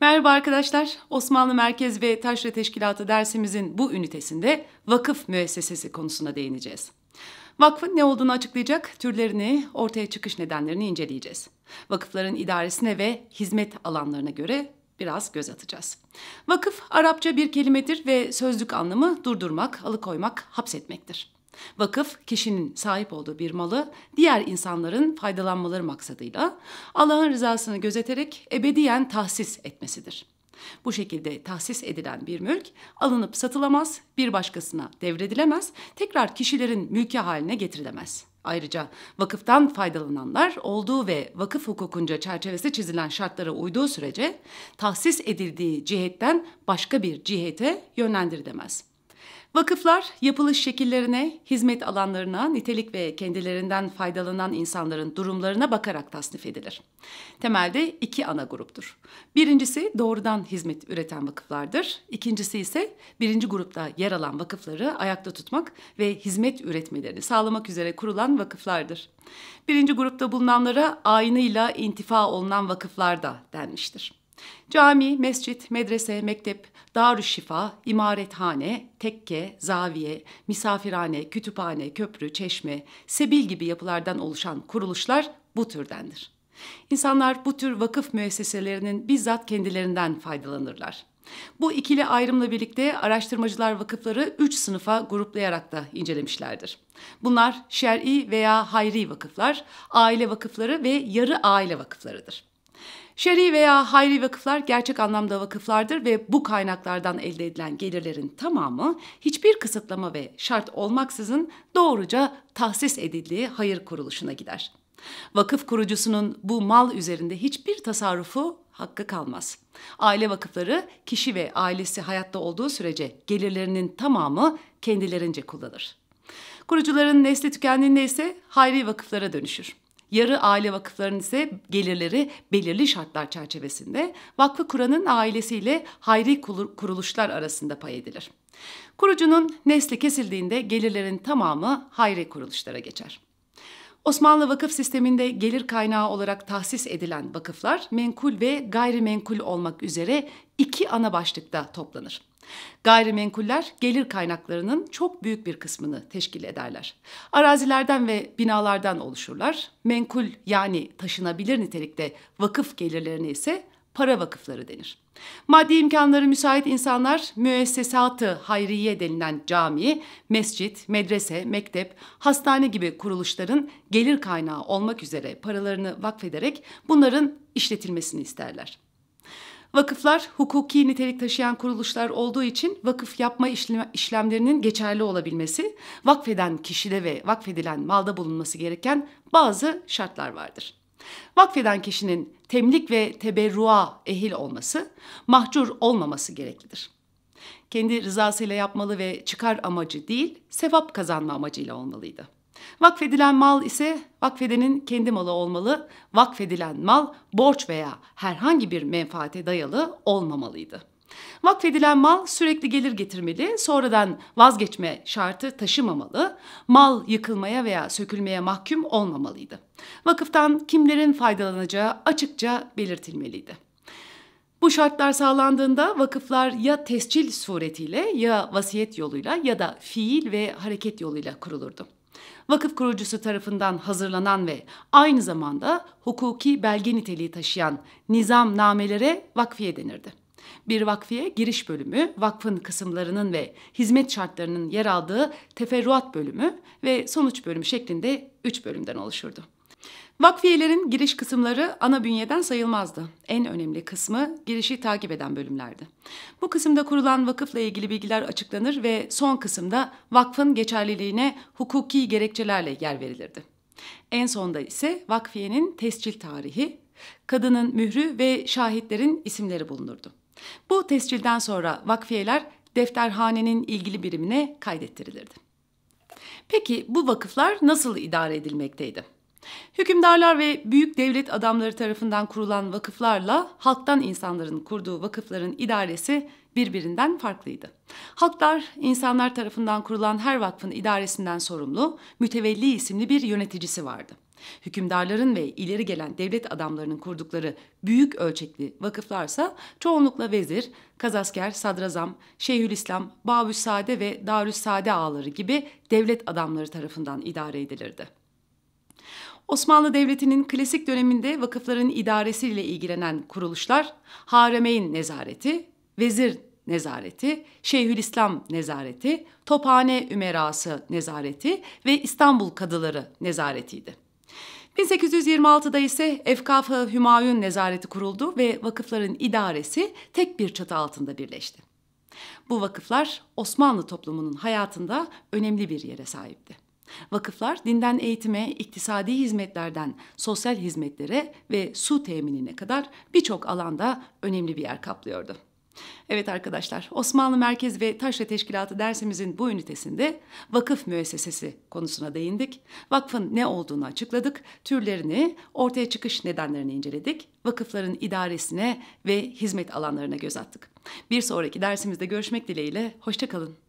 Merhaba arkadaşlar. Osmanlı Merkez ve Taşra Teşkilatı dersimizin bu ünitesinde vakıf müessesesi konusuna değineceğiz. Vakfın ne olduğunu açıklayacak, türlerini, ortaya çıkış nedenlerini inceleyeceğiz. Vakıfların idaresine ve hizmet alanlarına göre biraz göz atacağız. Vakıf Arapça bir kelimedir ve sözlük anlamı durdurmak, alıkoymak, hapsetmektir. Vakıf kişinin sahip olduğu bir malı diğer insanların faydalanmaları maksadıyla Allah'ın rızasını gözeterek ebediyen tahsis etmesidir. Bu şekilde tahsis edilen bir mülk alınıp satılamaz, bir başkasına devredilemez, tekrar kişilerin mülkü haline getirilemez.'' Ayrıca vakıftan faydalananlar olduğu ve vakıf hukukunca çerçevesi çizilen şartlara uyduğu sürece tahsis edildiği cihetten başka bir cihete yönlendirilemez. Vakıflar yapılış şekillerine, hizmet alanlarına, nitelik ve kendilerinden faydalanan insanların durumlarına bakarak tasnif edilir. Temelde iki ana gruptur. Birincisi doğrudan hizmet üreten vakıflardır. İkincisi ise birinci grupta yer alan vakıfları ayakta tutmak ve hizmet üretmelerini sağlamak üzere kurulan vakıflardır. Birinci grupta bulunanlara aynıyla intifa olunan vakıflar da denmiştir. Cami, mescit, medrese, mektep, darüşşifa, imarethane, tekke, zaviye, misafirhane, kütüphane, köprü, çeşme, sebil gibi yapılardan oluşan kuruluşlar bu türdendir. İnsanlar bu tür vakıf müesseselerinin bizzat kendilerinden faydalanırlar. Bu ikili ayrımla birlikte araştırmacılar vakıfları üç sınıfa gruplayarak da incelemişlerdir. Bunlar şer'i veya hayri vakıflar, aile vakıfları ve yarı aile vakıflarıdır. Şer'i veya hayri vakıflar gerçek anlamda vakıflardır ve bu kaynaklardan elde edilen gelirlerin tamamı hiçbir kısıtlama ve şart olmaksızın doğruca tahsis edildiği hayır kuruluşuna gider. Vakıf kurucusunun bu mal üzerinde hiçbir tasarrufu hakkı kalmaz. Aile vakıfları kişi ve ailesi hayatta olduğu sürece gelirlerinin tamamı kendilerince kullanır. Kurucuların nesli tükendiğinde ise hayri vakıflara dönüşür. Yarı aile vakıflarının ise gelirleri belirli şartlar çerçevesinde vakfı kuranın ailesiyle hayri kuruluşlar arasında pay edilir. Kurucunun nesli kesildiğinde gelirlerin tamamı hayri kuruluşlara geçer. Osmanlı vakıf sisteminde gelir kaynağı olarak tahsis edilen vakıflar menkul ve gayrimenkul olmak üzere iki ana başlıkta toplanır. Gayrimenkuller gelir kaynaklarının çok büyük bir kısmını teşkil ederler. Arazilerden ve binalardan oluşurlar. Menkul yani taşınabilir nitelikte vakıf gelirlerine ise para vakıfları denir. Maddi imkanları müsait insanlar müessesatı hayriye denilen cami, mescit, medrese, mektep, hastane gibi kuruluşların gelir kaynağı olmak üzere paralarını vakfederek bunların işletilmesini isterler. Vakıflar hukuki nitelik taşıyan kuruluşlar olduğu için vakıf yapma işlemlerinin geçerli olabilmesi, vakfeden kişide ve vakfedilen malda bulunması gereken bazı şartlar vardır. Vakfeden kişinin temlik ve teberrua ehil olması, mahcur olmaması gereklidir. Kendi rızasıyla yapmalı ve çıkar amacı değil, sevap kazanma amacıyla olmalıydı. Vakfedilen mal ise vakfedenin kendi malı olmalı. Vakfedilen mal borç veya herhangi bir menfaate dayalı olmamalıydı. Vakfedilen mal sürekli gelir getirmeli, sonradan vazgeçme şartı taşımamalı, mal yıkılmaya veya sökülmeye mahkum olmamalıydı. Vakıftan kimlerin faydalanacağı açıkça belirtilmeliydi. Bu şartlar sağlandığında vakıflar ya tescil suretiyle ya vasiyet yoluyla ya da fiil ve hareket yoluyla kurulurdu vakıf kurucusu tarafından hazırlanan ve aynı zamanda hukuki belge niteliği taşıyan nizamnamelere vakfiye denirdi. Bir vakfiye giriş bölümü, vakfın kısımlarının ve hizmet şartlarının yer aldığı teferruat bölümü ve sonuç bölümü şeklinde üç bölümden oluşurdu. Vakfiyelerin giriş kısımları ana bünyeden sayılmazdı. En önemli kısmı girişi takip eden bölümlerdi. Bu kısımda kurulan vakıfla ilgili bilgiler açıklanır ve son kısımda vakfın geçerliliğine hukuki gerekçelerle yer verilirdi. En sonda ise vakfiyenin tescil tarihi, kadının mührü ve şahitlerin isimleri bulunurdu. Bu tescilden sonra vakfiyeler defterhanenin ilgili birimine kaydettirilirdi. Peki bu vakıflar nasıl idare edilmekteydi? Hükümdarlar ve büyük devlet adamları tarafından kurulan vakıflarla halktan insanların kurduğu vakıfların idaresi birbirinden farklıydı. Halklar insanlar tarafından kurulan her vakfın idaresinden sorumlu, mütevelli isimli bir yöneticisi vardı. Hükümdarların ve ileri gelen devlet adamlarının kurdukları büyük ölçekli vakıflarsa çoğunlukla vezir, kazasker, sadrazam, şeyhülislam, Babüssade ve Darüssade ağları gibi devlet adamları tarafından idare edilirdi. Osmanlı Devleti'nin klasik döneminde vakıfların idaresiyle ilgilenen kuruluşlar Haremeyn Nezareti, Vezir Nezareti, Şeyhülislam Nezareti, Tophane Ümerası Nezareti ve İstanbul Kadıları Nezaretiydi. 1826'da ise Efkaf-ı Hümayun Nezareti kuruldu ve vakıfların idaresi tek bir çatı altında birleşti. Bu vakıflar Osmanlı toplumunun hayatında önemli bir yere sahipti. Vakıflar dinden eğitime, iktisadi hizmetlerden sosyal hizmetlere ve su teminine kadar birçok alanda önemli bir yer kaplıyordu. Evet arkadaşlar, Osmanlı Merkez ve Taşra Teşkilatı dersimizin bu ünitesinde vakıf müessesesi konusuna değindik. Vakfın ne olduğunu açıkladık, türlerini, ortaya çıkış nedenlerini inceledik, vakıfların idaresine ve hizmet alanlarına göz attık. Bir sonraki dersimizde görüşmek dileğiyle, hoşçakalın.